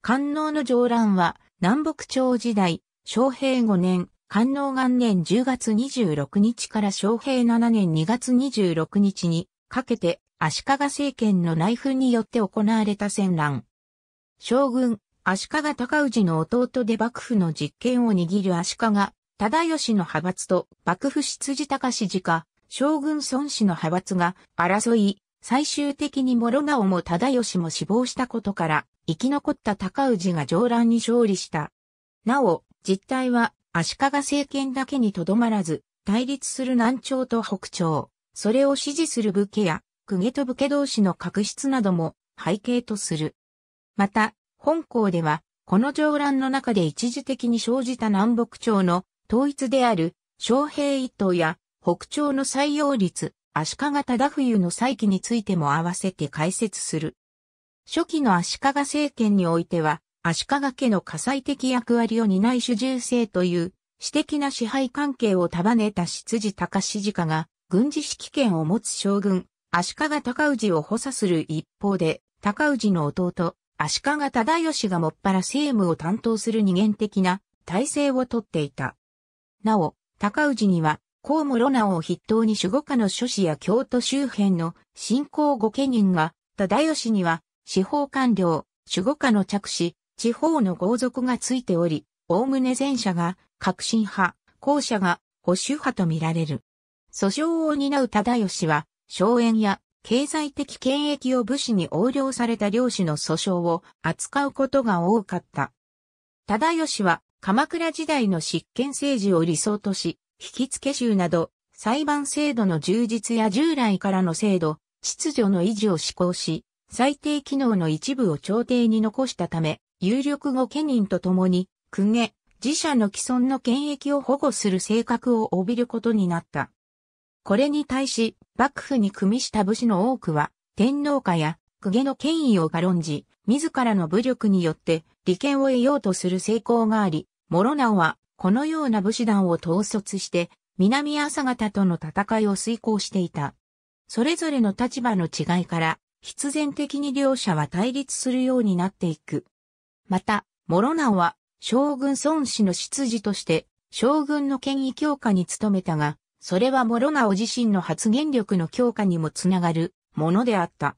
官能の上乱は、南北朝時代、昭平5年、官能元年10月26日から昭平7年2月26日にかけて、足利政権の内紛によって行われた戦乱。将軍、足利尊氏の弟で幕府の実権を握る足利、忠義の派閥と幕府執事高氏次家、将軍孫氏の派閥が争い、最終的に諸顔も忠義も死亡したことから、生き残った高氏が上乱に勝利した。なお、実態は足利政権だけにとどまらず、対立する南朝と北朝、それを支持する武家や、公家と武家同士の確執なども背景とする。また、本校では、この上乱の中で一時的に生じた南北朝の統一である、昌平一党や北朝の採用率、足利忠冬の再起についても合わせて解説する。初期の足利政権においては、足利家の火災的役割を担い主従制という、私的な支配関係を束ねた執事高氏直が、軍事指揮権を持つ将軍、足利高氏を補佐する一方で、高氏の弟、足利忠義がもっぱら政務を担当する二元的な体制をとっていた。なお、高氏には、河ロナを筆頭に守護家の諸子や京都周辺の信仰御家人が、忠義には司法官僚、守護下の着手、地方の豪族がついており、おおむね前者が革新派、後者が保守派と見られる。訴訟を担う忠義は、荘園や経済的権益を武士に横領された領主の訴訟を扱うことが多かった。忠義は鎌倉時代の執権政治を理想とし、引付衆など裁判制度の充実や従来からの制度、秩序の維持を施行し、最低機能の一部を朝廷に残したため、有力後家人と共に、公家、自社の既存の権益を保護する性格を帯びることになった。これに対し、幕府に組みした武士の多くは、天皇家や公家の権威を軽んじ、自らの武力によって利権を得ようとする成功があり、諸直はこのような武士団を統率して、南朝方との戦いを遂行していた。それぞれの立場の違いから、必然的に両者は対立するようになっていく。また、諸直は将軍孫子の執事として将軍の権威強化に努めたが、それは諸直自身の発言力の強化にもつながるものであった。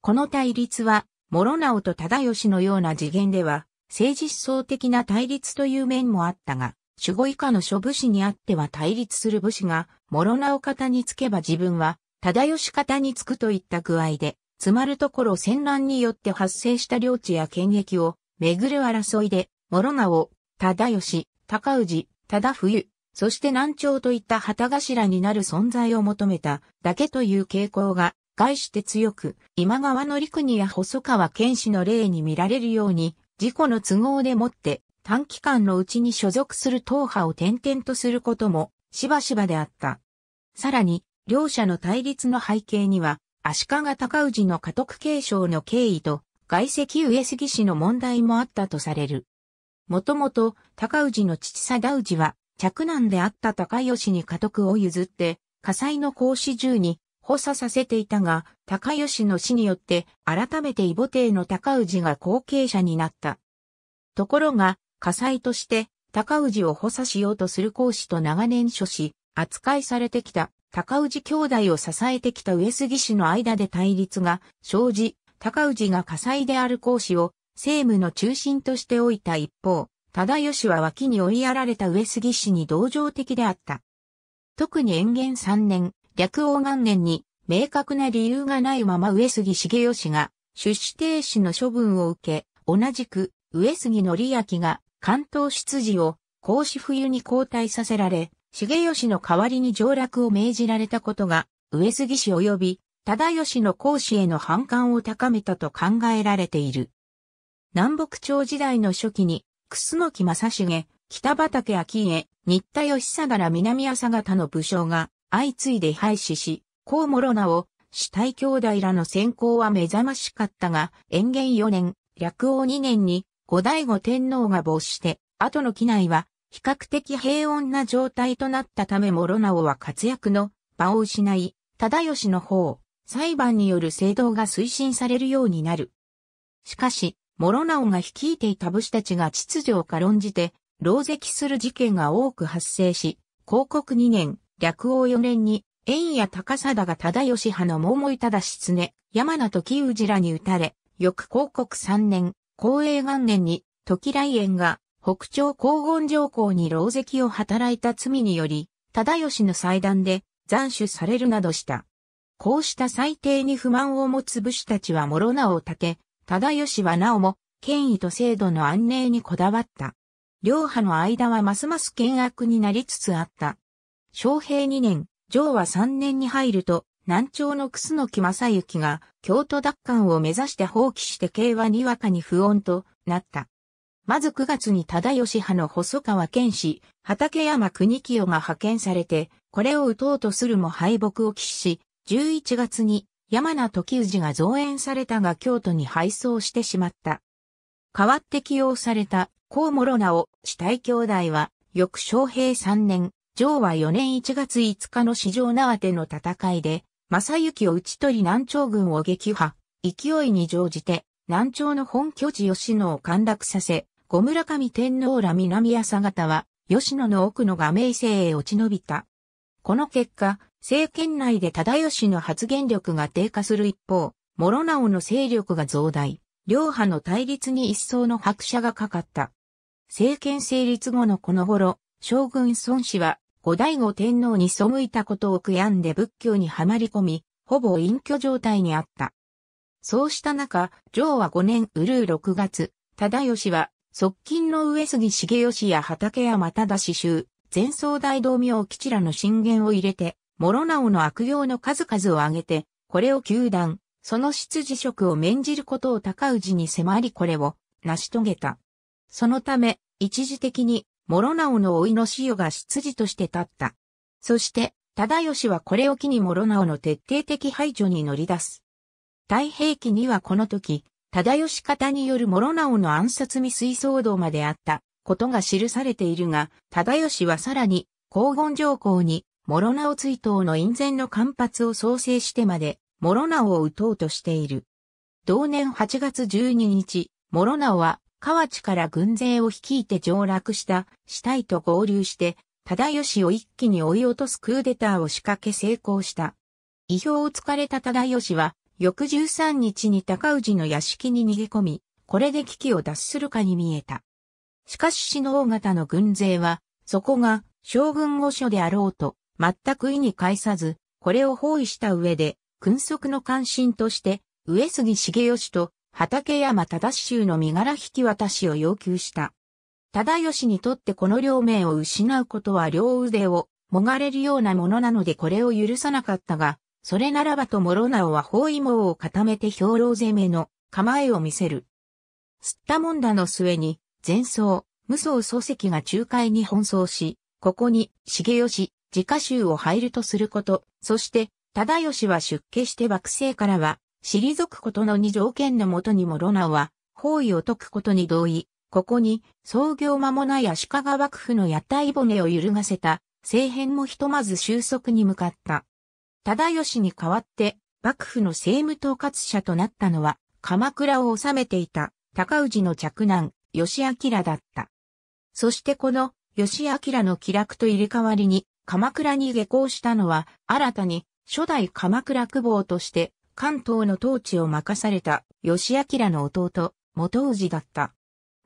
この対立は、諸直と忠義のような次元では、政治思想的な対立という面もあったが、守護以下の諸武士にあっては対立する武士が、諸直方につけば自分は忠し方につくといった具合で、つまるところ戦乱によって発生した領地や権益を、めぐる争いで、諸名を、忠義、高氏、忠冬、そして南朝といった旗頭になる存在を求めただけという傾向が、概して強く、今川の陸にや細川剣士の例に見られるように、自己の都合でもって、短期間のうちに所属する党派を転々とすることも、しばしばであった。さらに、両者の対立の背景には、足利高氏の家督継承の経緯と、外籍上杉氏の問題もあったとされる。もともと、高氏の父貞氏は、嫡男であった高吉に家督を譲って、火災の孔子中に補佐させていたが、高吉の死によって、改めて異母帝の高氏が後継者になった。ところが、火災として、高氏を補佐しようとする孔子と長年処し、扱いされてきた。高氏兄弟を支えてきた上杉氏の間で対立が生じ、高氏が火災である講師を政務の中心としておいた一方、忠義は脇に追いやられた上杉氏に同情的であった。特に延元3年、略王元年に明確な理由がないまま上杉茂義が出資停止の処分を受け、同じく上杉則明が関東出自を孔子冬に交代させられ、重吉の代わりに上洛を命じられたことが、上杉氏及び、忠義の講師への反感を高めたと考えられている。南北朝時代の初期に、楠木正成、北畠秋恵、新田義貞ら南朝方の武将が相次いで廃止し、高諸名を死体兄弟らの先行は目覚ましかったが、延元4年、略王2年に後醍醐天皇が没して、後の機内は比較的平穏な状態となったため諸直は活躍の場を失い、忠義の方、裁判による制度が推進されるようになる。しかし、諸直が率いていた武士たちが秩序を軽んじて、牢石する事件が多く発生し、広告2年、略王4年に、縁や高貞が忠義派の桃井忠常、山名時氏らに撃たれ、翌広告3年、公営元年に、時来園が北朝黄金上皇に牢石を働いた罪により、忠義の祭壇で斬首されるなどした。こうした最低に不満を持つ武士たちは諸名を立て、忠義はなおも権威と制度の安寧にこだわった。両派の間はますます険悪になりつつあった。昌平2年、上和3年に入ると、南朝の楠木正幸が京都奪還を目指して放棄して慶はにわかに不穏となった。まず9月に忠義派の細川剣氏、畠山国清が派遣されて、これを打とうとするも敗北を喫し、11月に山名時氏が増援されたが京都に敗走してしまった。代わって起用された、ロ諸直、死体兄弟は、翌昌平3年、上和4年1月5日の市場縄手の戦いで、正幸を打ち取り南朝軍を撃破、勢いに乗じて、南朝の本拠地吉野を陥落させ、小村上天皇ら南朝方は、吉野の奥の画名生へ落ち延びた。この結果、政権内で忠義の発言力が低下する一方、諸直の勢力が増大、両派の対立に一層の拍車がかかった。政権成立後のこの頃、将軍孫氏は、後醍醐天皇に背いたことを悔やんで仏教にはまり込み、ほぼ隠居状態にあった。そうした中、上は5年うるう6月、忠義は側近の上杉重義や畠山忠志衆、前奏大道明吉らの進言を入れて、諸直の悪行の数々を挙げて、これを求断、その執事職を免じることを高氏に迫りこれを成し遂げた。そのため、一時的に、諸直の老いの死与が執事として立った。そして、忠義はこれを機に諸直の徹底的排除に乗り出す。太平記にはこの時、忠義方による諸直の暗殺未遂騒動まであったことが記されているが、忠義はさらに、黄金上皇に、諸直追悼の院前の間髪を創生してまで、諸直を撃とうとしている。同年8月12日、諸直は、河内から軍勢を率いて上落した死体と合流して、忠義を一気に追い落とすクーデターを仕掛け成功した。意表をつかれた忠義は、翌13日に高氏の屋敷に逃げ込み、これで危機を脱するかに見えた。しかし死の大型の軍勢は、そこが将軍御所であろうと、全く意に介さず、これを包囲した上で、君足の関心として、上杉茂義と畠山忠州の身柄引き渡しを要求した。忠義にとってこの両面を失うことは両腕をもがれるようなものなのでこれを許さなかったが、それならばと諸直は包囲網を固めて兵糧攻めの構えを見せる。すったもんだの末に、前奏、無双祖石が仲介に奔走し、ここに、重吉、自家衆を入るとすること、そして、忠義は出家して幕政からは、退くことの二条件のもとに諸直は、包囲を解くことに同意、ここに、創業間もない足利幕府の屋台骨を揺るがせた、政変もひとまず収束に向かった。忠義に代わって、幕府の政務統括者となったのは、鎌倉を治めていた高氏の嫡男、義明だった。そしてこの義明の気楽と入れ替わりに、鎌倉に下校したのは、新たに初代鎌倉久保として、関東の統治を任された義明の弟、元氏だった。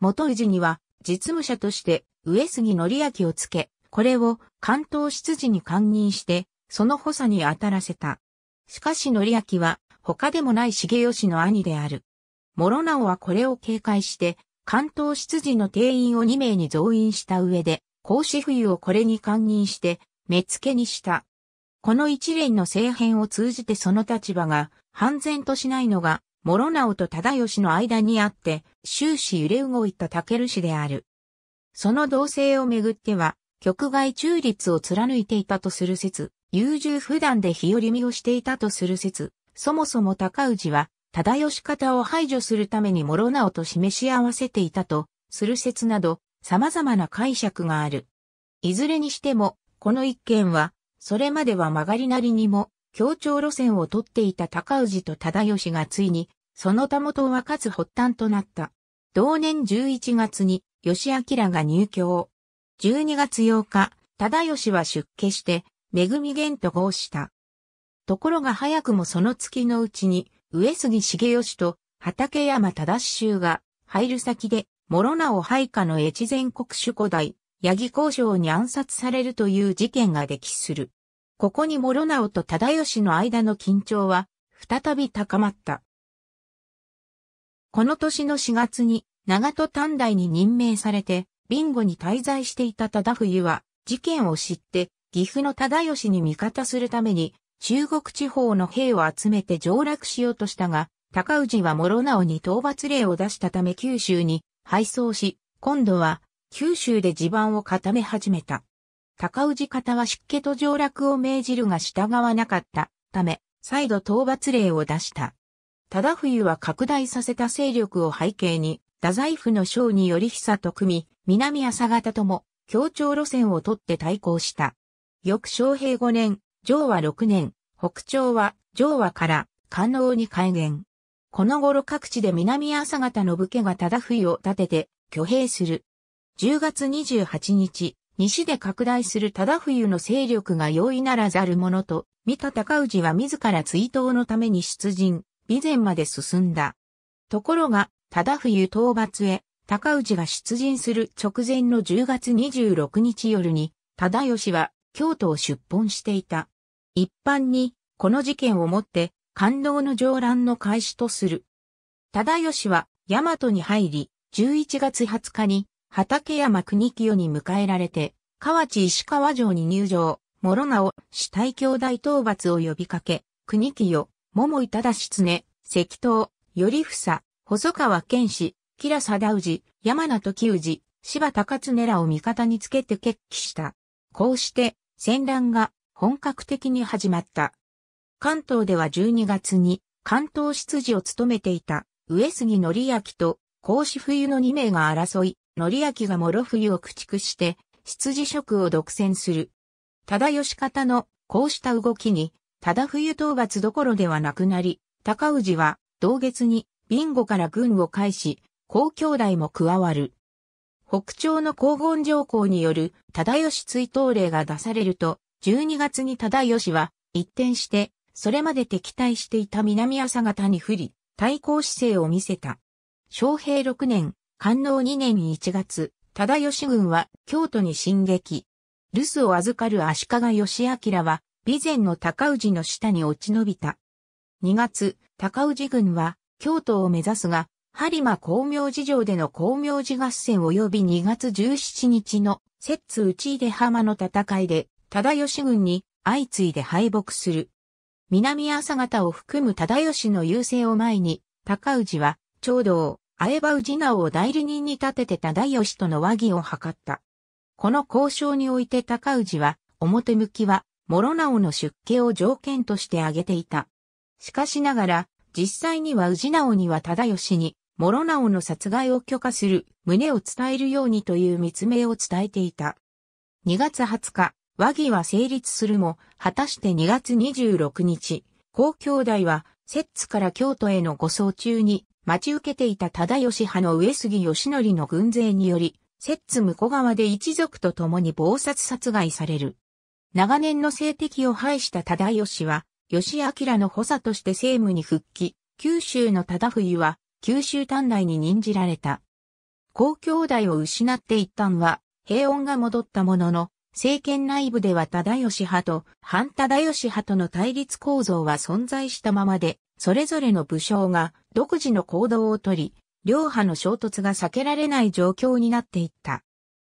元氏には、実務者として上杉則明をつけ、これを関東執事に官任して、その補佐に当たらせた。しかし則明は他でもない重義の兄である。諸直はこれを警戒して、関東執事の定員を2名に増員した上で、孔子冬をこれに勘認して、目付けにした。この一連の政変を通じてその立場が、半然としないのが、諸直と忠義の間にあって、終始揺れ動いた武氏である。その同性をめぐっては、局外中立を貫いていたとする説、優柔不断で日和見をしていたとする説、そもそも高氏は、忠義方を排除するために諸直と示し合わせていたと、する説など、様々な解釈がある。いずれにしても、この一件は、それまでは曲がりなりにも、協調路線を取っていた高氏と忠義がついに、そのたもとを分かつ発端となった。同年11月に、吉明が入居、12月8日、忠義は出家して、めぐみ源と合した。ところが早くもその月のうちに、上杉茂義と畠山忠衆が、入る先で、諸直配下の越前国主古代、八木工場に暗殺されるという事件が歴する。ここに諸直と忠義の間の緊張は、再び高まった。この年の4月に、長戸短大に任命されて、ビンゴに滞在していた忠冬は、事件を知って、岐阜の忠義に味方するために、中国地方の兵を集めて上洛しようとしたが、高氏は諸直に討伐令を出したため九州に敗走し、今度は九州で地盤を固め始めた。高氏方は出家と上洛を命じるが従わなかったため、再度討伐令を出した。忠冬は拡大させた勢力を背景に、太宰府の将により久と組み、南朝方とも、協調路線をとって対抗した。翌昌平5年、昭和6年、北朝は昭和から官能に改元。この頃各地で南朝方の武家が忠冬を立てて挙兵する。10月28日、西で拡大する忠冬の勢力が容易ならざるものと、三田高氏は自ら追悼のために出陣、備前まで進んだ。ところが、忠冬討伐へ、高氏が出陣する直前の10月26日夜に、忠義は京都を出奔していた。一般に、この事件をもって、感動の上乱の開始とする。忠義は、大和に入り、11月20日に、畠山国清に迎えられて、河内石川城に入城、諸直、死体兄弟討伐を呼びかけ、国清、桃井忠常、石東、頼房、細川健氏、吉良貞氏、山名時氏、柴高常らを味方につけて決起した。こうして戦乱が本格的に始まった。関東では12月に関東執事を務めていた上杉則明と孔子冬の2名が争い、則明が諸冬を駆逐して執事職を独占する。忠義方のこうした動きに、ただ冬討伐どころではなくなり、高氏は同月にビンゴから軍を返し、高兄弟も加わる。北朝の黄金上皇による忠義追悼令が出されると、12月に忠義は一転して、それまで敵対していた南朝方に不利、対抗姿勢を見せた。昌平6年、官能2年1月、忠義軍は京都に進撃。留守を預かる足利義明は、備前の高氏の下に落ち延びた。2月、高氏軍は京都を目指すが、播磨光明寺城での光明寺合戦及び2月17日の摂津内出浜の戦いで、忠義軍に相次いで敗北する。南朝方を含む忠義の優勢を前に、高氏は、長道、相場氏直を代理人に立てて忠義との和議を図った。この交渉において高氏は、表向きは、諸直の出家を条件として挙げていた。しかしながら、実際には氏直には忠義に、諸直の殺害を許可する旨を伝えるようにという密命を伝えていた。2月20日、和議は成立するも、果たして2月26日、公兄弟は、摂津から京都への護送中に、待ち受けていた忠義派の上杉義則の軍勢により、摂津向こ川で一族と共に暴殺殺害される。長年の政敵を排した忠義は、義明の補佐として政務に復帰、九州の忠冬は、九州短大に任じられた。皇兄弟を失って一旦は平穏が戻ったものの、政権内部では忠義派と反忠義派との対立構造は存在したままで、それぞれの武将が独自の行動をとり、両派の衝突が避けられない状況になっていった。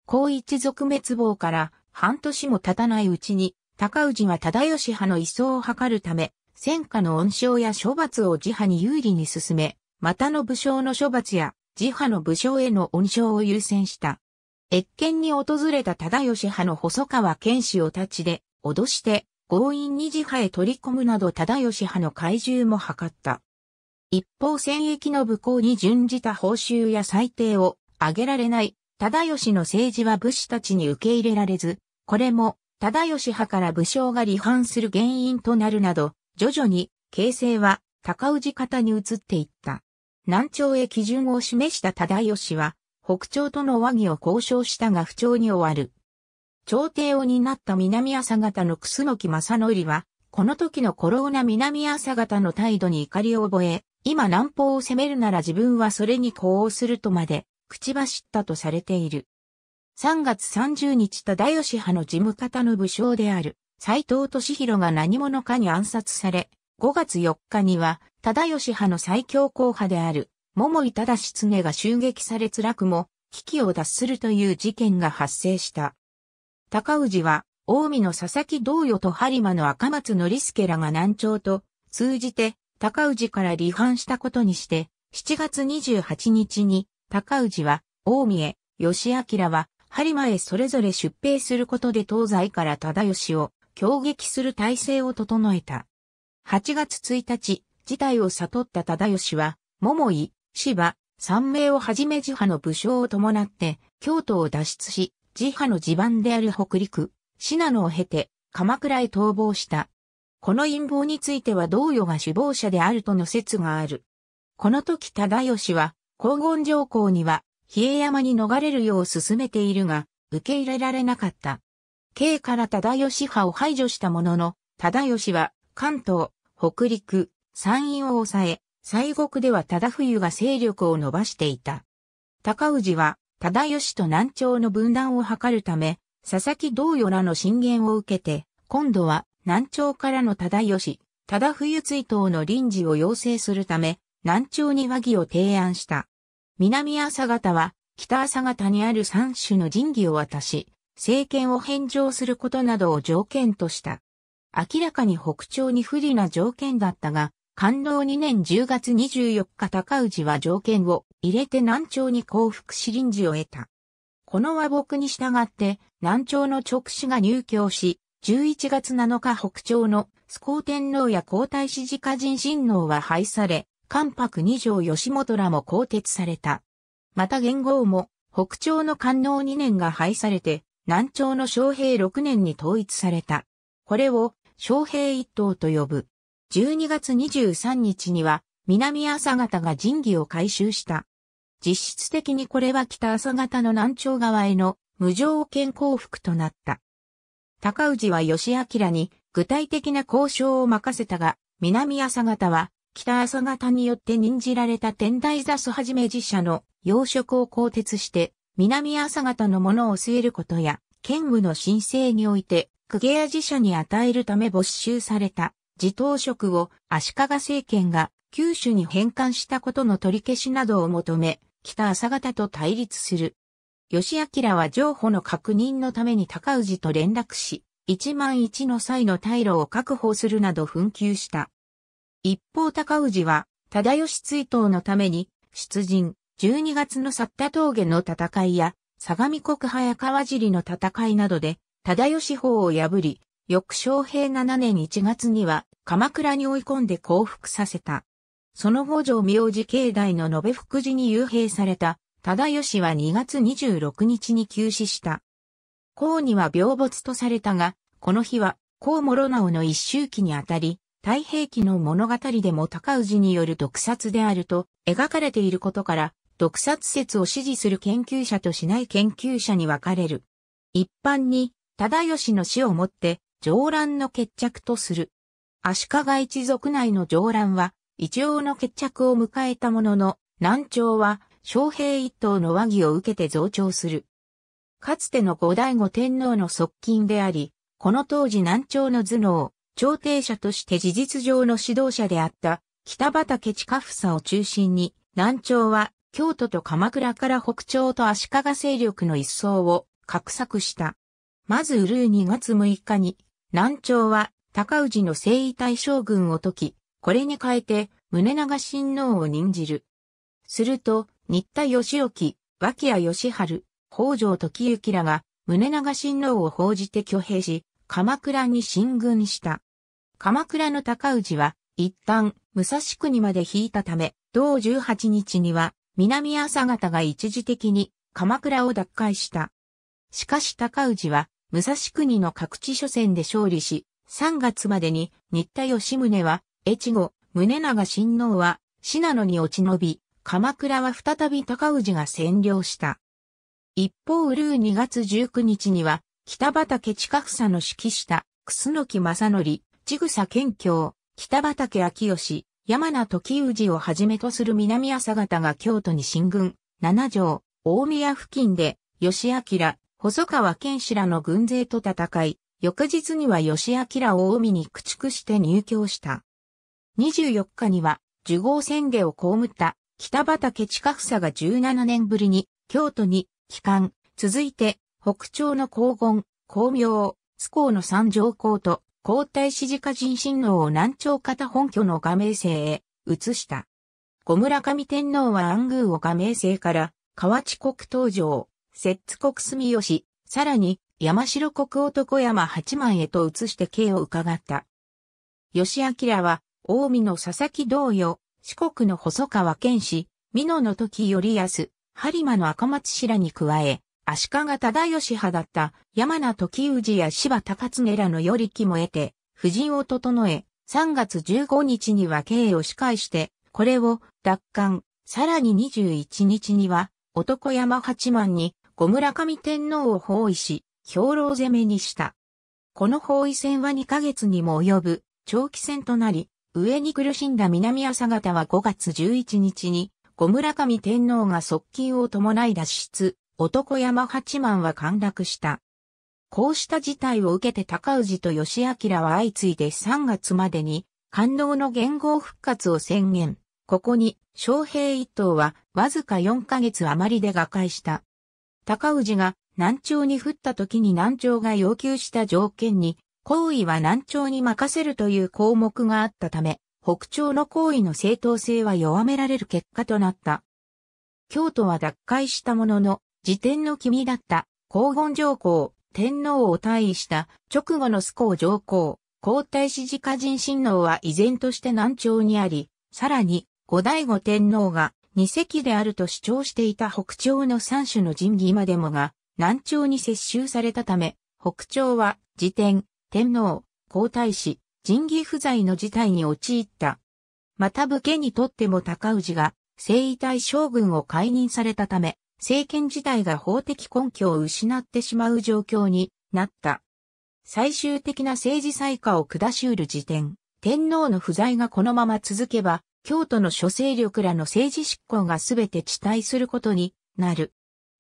皇一族滅亡から半年も経たないうちに、高氏は忠義派の移送を図るため、戦火の恩賞や処罰を自派に有利に進め、またの武将の処罰や、自派の武将への恩賞を優先した。越見に訪れた忠義派の細川剣士を立ちで、脅して、強引に自派へ取り込むなど忠義派の怪獣も図った。一方戦役の武功に準じた報酬や裁定を上げられない忠義の政治は武士たちに受け入れられず、これも忠義派から武将が離反する原因となるなど、徐々に形勢は高氏方に移っていった。南朝へ基準を示した忠義は、北朝との和議を交渉したが不調に終わる。朝廷を担った南朝方の楠木正則は、この時の古老な南朝方の態度に怒りを覚え、今南方を攻めるなら自分はそれに呼応するとまで、口走ったとされている。3月30日忠義派の事務方の武将である、斎藤敏弘が何者かに暗殺され、5月4日には、忠義派の最強硬派である、桃井忠常が襲撃され辛くも、危機を脱するという事件が発生した。高氏は、近江の佐々木道与と播磨の赤松則助らが南朝と、通じて、高氏から離反したことにして、7月28日に、高氏は、近江へ、義明は、播磨へそれぞれ出兵することで東西から忠義を、攻撃する体制を整えた。8月1日、事態を悟った忠義は、桃井、芝、三名をはじめ自派の武将を伴って、京都を脱出し、自派の地盤である北陸、信濃を経て、鎌倉へ逃亡した。この陰謀については同与が首謀者であるとの説がある。この時忠義は、黄金上皇には、比叡山に逃れるよう進めているが、受け入れられなかった。京から忠義派を排除したものの、忠義は関東、北陸、山陰を抑え、西国では忠冬が勢力を伸ばしていた。高氏は、忠義と南朝の分断を図るため、佐々木道与らの進言を受けて、今度は南朝からの忠義、忠冬追悼の臨時を要請するため、南朝に和議を提案した。南朝方は、北朝方にある三種の神器を渡し、政権を返上することなどを条件とした。明らかに北朝に不利な条件だったが、官能2年10月24日高氏は条件を入れて南朝に降伏し臨時を得た。この和睦に従って南朝の直使が入居し、11月7日北朝のスコー天皇や皇太子自家人親王は廃され、関白二条吉本らも更迭された。また元号も北朝の官能2年が廃されて、南朝の昌平6年に統一された。これを将兵一党と呼ぶ。12月23日には、南朝方が神器を回収した。実質的にこれは北朝方の南朝側への無条件降伏となった。高氏は義明に具体的な交渉を任せたが、南朝方は北朝方によって任じられた天台座祖はじめ寺社の養殖を更迭して、南朝方のものを据えることや、兼務の申請において、公家や寺社に与えるため没収された自頭職を足利政権が九州に返還したことの取り消しなどを求め、北朝方と対立する。吉明は情報の確認のために高氏と連絡し、一万一の際の退路を確保するなど紛糾した。一方高氏は、忠義追悼のために、出陣、12月のサ田峠の戦いや、相模国早川尻の戦いなどで、忠義法を破り、翌昌平7年1月には鎌倉に追い込んで降伏させた。その後上明治境内の延福寺に幽閉された、忠義は2月26日に急死した。孔には病没とされたが、この日は孔諸直の一周期にあたり、太平記の物語でも高氏による毒殺であると描かれていることから、毒殺説を支持する研究者としない研究者に分かれる。一般に忠義の死をもって、上乱の決着とする。足利一族内の上乱は、一応の決着を迎えたものの、南朝は、将兵一党の和議を受けて増長する。かつての後醍醐天皇の側近であり、この当時南朝の頭脳、朝廷者として事実上の指導者であった北畠近房を中心に、南朝は京都と鎌倉から北朝と足利勢力の一層を画策した。まずうるう2月6日に、南朝は高氏の征夷大将軍を解き、これに変えて、宗長親王を任じる。すると、新田義興、脇谷義春、北条時行らが、宗長親王を報じて挙兵し、鎌倉に進軍した。鎌倉の高氏は、一旦、武蔵国まで引いたため、同18日には、南朝方が一時的に鎌倉を奪回した。しかし高氏は武蔵国の各地初戦で勝利し、3月までに新田義宗は、越後、宗長親王は、信濃に落ち延び、鎌倉は再び高氏が占領した。一方、ルー2月19日には、北畠近草の指揮した、楠木正則、千草県境、北畠秋義、山名時氏をはじめとする南朝方が京都に進軍、七条、大宮付近で、吉明、細川健氏らの軍勢と戦い、翌日には吉明を海に駆逐して入京した。24日には、受号宣言を被った北畠近房が17年ぶりに京都に帰還、続いて北朝の黄金、光明、津港の三条港と皇太子自家人親王を南朝方本拠の画名制へ移した。小村上天皇は安宮を画名制から河内国東場。摂津国住吉、さらに、山城国男山八幡へと移して刑を伺った。吉明は、近江の佐々木同様、四国の細川県市。美濃の時より安、播磨の赤松氏らに加え、足利忠義派だった山名時氏や柴高常らのより木も得て、夫人を整え、3月15日には刑を仕返して、これを奪還、さらに21日には、男山八幡に後村上天皇を包囲し、兵糧攻めにした。この包囲戦は2ヶ月にも及ぶ長期戦となり、上に苦しんだ南朝方は5月11日に、後村上天皇が側近を伴い脱出、男山八幡は陥落した。こうした事態を受けて高氏と義明は相次いで3月までに、感動の元号復活を宣言。ここに、将兵一党は、わずか4ヶ月余りで瓦解した。高氏が南朝に降った時に南朝が要求した条件に、行為は南朝に任せるという項目があったため、北朝の行為の正当性は弱められる結果となった。京都は脱会したものの、時点の君だった黄金上皇、天皇を退位した直後の須皇上皇、皇太子自家人親王は依然として南朝にあり、さらに後醍醐天皇が二隻であると主張していた北朝の三種の神器今でもが南朝に接収されたため、北朝は自典、天皇、皇太子、神器不在の事態に陥った。また武家にとっても高氏が征夷大将軍を解任されたため、政権自体が法的根拠を失ってしまう状況になった。最終的な政治再化を下し得る時点、天皇の不在がこのまま続けば、京都の諸勢力らの政治執行がすべて地帯することになる。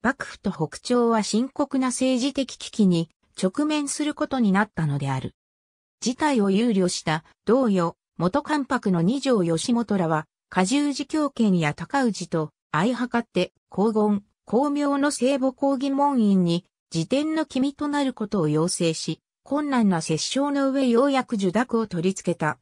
幕府と北朝は深刻な政治的危機に直面することになったのである。事態を憂慮した同様、元関白の二条義元らは、加重寺教権や高氏と相かって公言、巧明の聖母講義門院に辞典の君となることを要請し、困難な折衝の上ようやく受諾を取り付けた。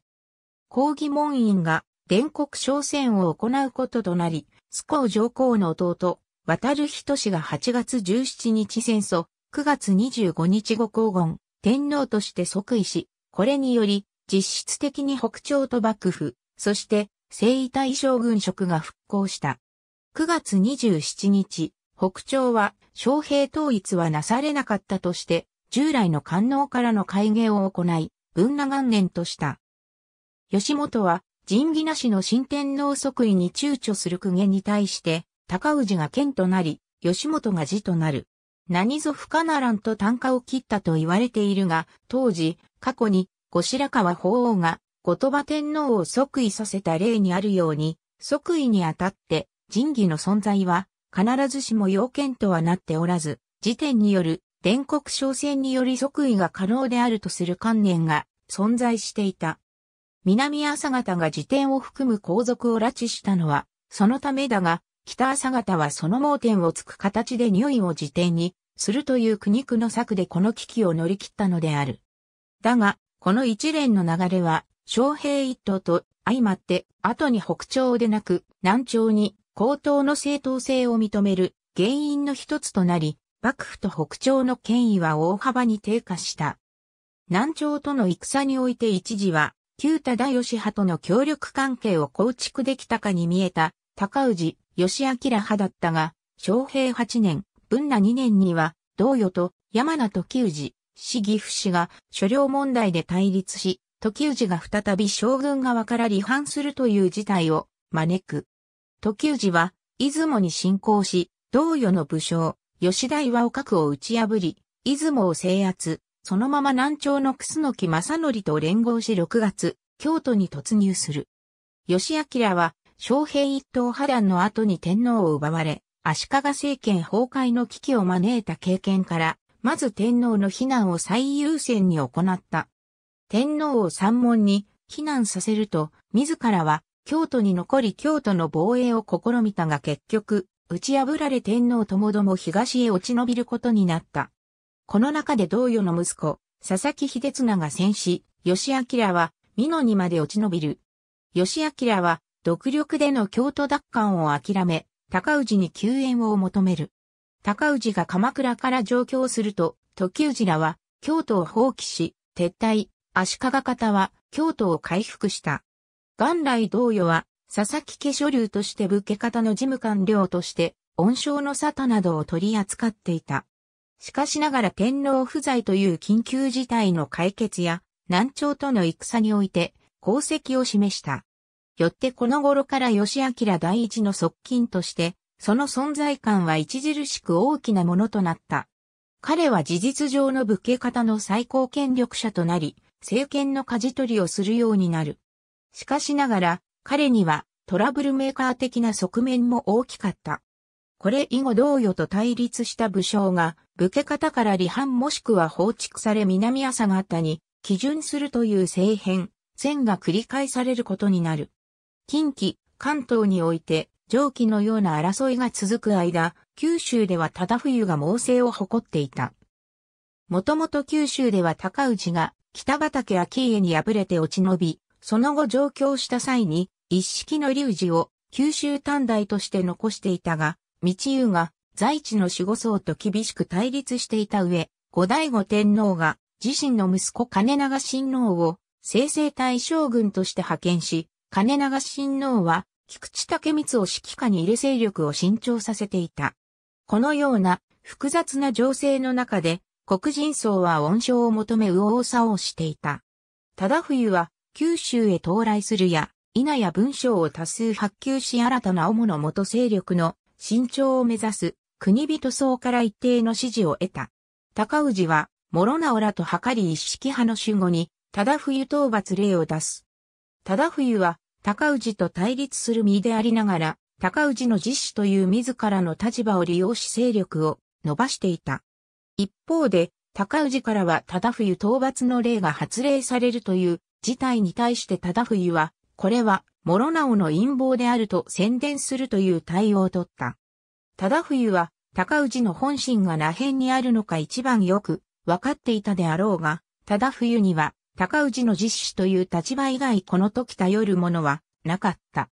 講義門院が全国商戦を行うこととなり、スコウ上皇の弟、渡る人氏が8月17日戦争、9月25日後皇言、天皇として即位し、これにより、実質的に北朝と幕府、そして、征夷大将軍職が復興した。9月27日、北朝は、将兵統一はなされなかったとして、従来の官能からの改元を行い、文羅元年とした。吉本は、仁義なしの新天皇即位に躊躇する公家に対して、高氏が剣となり、吉本が字となる。何ぞ不可ならんと単価を切ったと言われているが、当時、過去に、後白河法皇が、後鳥羽天皇を即位させた例にあるように、即位にあたって、仁義の存在は、必ずしも要件とはなっておらず、時点による、伝国商戦により即位が可能であるとする観念が存在していた。南朝方が辞典を含む皇族を拉致したのは、そのためだが、北朝方はその盲点をつく形で匂いを辞典にするという苦肉の策でこの危機を乗り切ったのである。だが、この一連の流れは、昌平一党と相まって、後に北朝でなく、南朝に高等の正当性を認める原因の一つとなり、幕府と北朝の権威は大幅に低下した。南朝との戦において一時は、旧忠義派との協力関係を構築できたかに見えた高氏義明派だったが、昌平8年、文那2年には、同与と山名時氏、市岐阜氏が所領問題で対立し、時氏が再び将軍側から離反するという事態を招く。時氏は、出雲に侵攻し、同与の武将、吉田岩を核を打ち破り、出雲を制圧、そのまま南朝の楠木正則と連合し6月、京都に突入する。吉明は、昌平一党破断の後に天皇を奪われ、足利政権崩壊の危機を招いた経験から、まず天皇の避難を最優先に行った。天皇を三門に避難させると、自らは京都に残り京都の防衛を試みたが結局、打ち破られ天皇ともども東へ落ち延びることになった。この中で同与の息子、佐々木秀綱が戦死、義明は、美濃にまで落ち延びる。義明は、独力での京都奪還を諦め、高氏に救援を求める。高氏が鎌倉から上京すると、時氏らは、京都を放棄し、撤退、足利方は、京都を回復した。元来同与は、佐々木家所流として武家方の事務官僚として、恩賞の沙汰などを取り扱っていた。しかしながら天皇不在という緊急事態の解決や、南朝との戦において、功績を示した。よってこの頃から義明第一の側近として、その存在感は著しく大きなものとなった。彼は事実上の武家方の最高権力者となり、政権の舵取りをするようになる。しかしながら、彼にはトラブルメーカー的な側面も大きかった。これ以後同様と対立した武将が、武家方から離反もしくは放逐され南朝方に基準するという政変、戦が繰り返されることになる。近畿、関東において、上記のような争いが続く間、九州では忠冬が猛省を誇っていた。もともと九州では高氏が北畠秋家に敗れて落ち延び、その後上京した際に、一式の龍二を九州短大として残していたが、道湯が在地の守護僧と厳しく対立していた上、後醍醐天皇が自身の息子金長親王を正々大将軍として派遣し、金長親王は菊池武光を指揮下に入れ勢力を伸長させていた。このような複雑な情勢の中で、黒人僧は恩賞を求め右往左往していた。忠冬は九州へ到来するや、稲や文章を多数発給し新たな主の元勢力の新潮を目指す国人層から一定の支持を得た。高氏は、諸直らと計り一式派の守護に、忠冬討伐令を出す。忠冬は、高氏と対立する身でありながら、高氏の実子という自らの立場を利用し勢力を伸ばしていた。一方で、高氏からは忠冬討伐の令が発令されるという事態に対して忠冬は、これは、諸直の陰謀であると宣伝するという対応を取った。ただ冬は、高氏の本心が那辺にあるのか一番よく分かっていたであろうが、ただ冬には、高氏の実施という立場以外この時頼るものはなかった。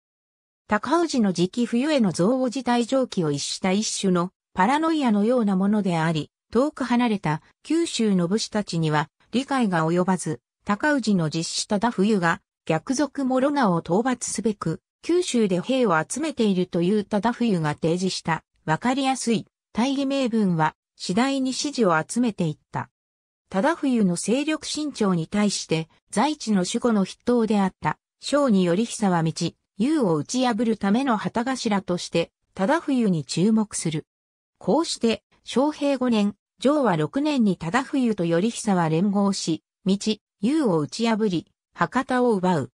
高氏の時期冬への造語自体蒸気を逸した一種のパラノイアのようなものであり、遠く離れた九州の武士たちには理解が及ばず、高氏の実施ただ冬が逆賊諸名を討伐すべく、九州で兵を集めているという忠冬が提示した、わかりやすい、大義名分は、次第に支持を集めていった。忠冬の勢力伸長に対して、在地の守護の筆頭であった、将により久は道、優を打ち破るための旗頭として、忠冬に注目する。こうして、昌平五年、昭和六年に忠冬と頼久は連合し、道、優を打ち破り、博多を奪う。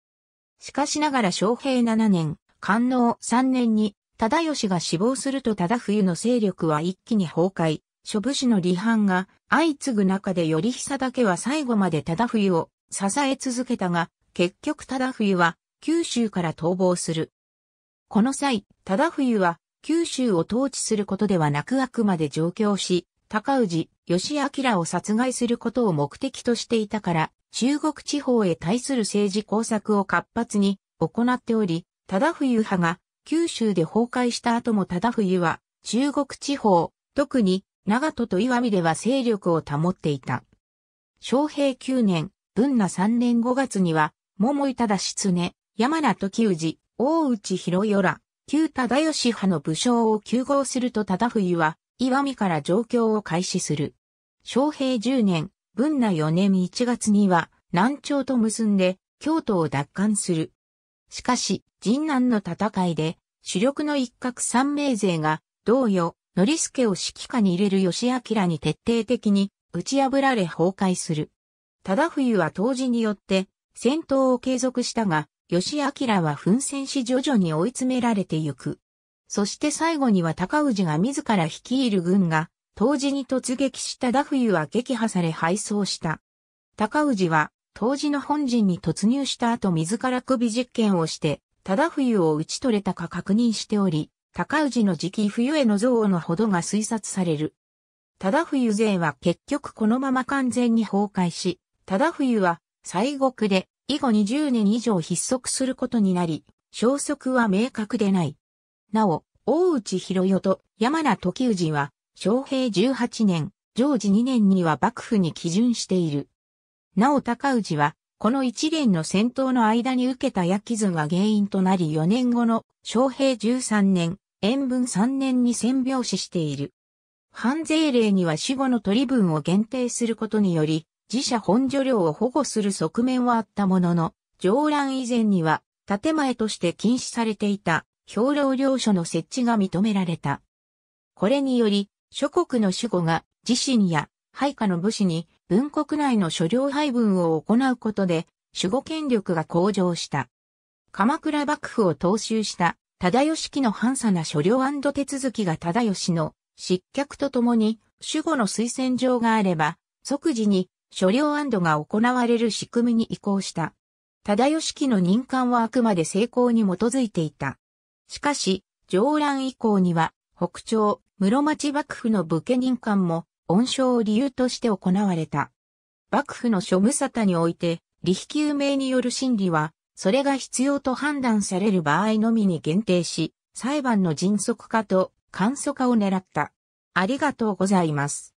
しかしながら昌平7年、官能3年に、忠義が死亡すると忠冬の勢力は一気に崩壊、諸武士の離反が相次ぐ中で頼久だけは最後まで忠冬を支え続けたが、結局忠冬は九州から逃亡する。この際、忠冬は九州を統治することではなくあくまで上京し、高氏、義明を殺害することを目的としていたから、中国地方へ対する政治工作を活発に行っており、忠冬派が九州で崩壊した後も忠冬は中国地方、特に長門と岩見では勢力を保っていた。昌平9年、文那3年5月には、桃井忠常、山名時氏、大内広代ら、旧忠義派の武将を休合すると忠冬は、岩見から状況を開始する。昌平10年、文な4年1月には南朝と結んで京都を奪還する。しかし、神南の戦いで主力の一角三名勢が同様、スケを指揮下に入れる吉明に徹底的に打ち破られ崩壊する。忠冬は当時によって戦闘を継続したが、吉明は奮戦し徐々に追い詰められてゆく。そして最後には高氏が自ら率いる軍が当時に突撃したダフユは撃破され敗走した。高氏は、当時の本陣に突入した後自ら首実験をして、ダフユを打ち取れたか確認しており、高氏の時期冬への憎悪のほどが推察される。ダフユ勢は結局このまま完全に崩壊し、ダフユは西国で以後20年以上筆足することになり、消息は明確でない。なお、大内広代と山名時氏は昌平18年、常時2年には幕府に基準している。なお高氏は、この一連の戦闘の間に受けた焼きが原因となり4年後の昌平13年、延文3年に戦病死している。反税令には死後の取り分を限定することにより、自社本所領を保護する側面はあったものの、上乱以前には、建前として禁止されていた、兵糧領所の設置が認められた。これにより、諸国の守護が自身や配下の武士に文国内の所領配分を行うことで守護権力が向上した。鎌倉幕府を踏襲した忠義機の反差な所領手続きが忠義の失脚とともに守護の推薦状があれば即時に所領が行われる仕組みに移行した。忠義機の任官はあくまで成功に基づいていた。しかし、上乱以降には北朝、室町幕府の武家人間も、恩賞を理由として行われた。幕府の諸無沙汰において、利比救命による審理は、それが必要と判断される場合のみに限定し、裁判の迅速化と簡素化を狙った。ありがとうございます。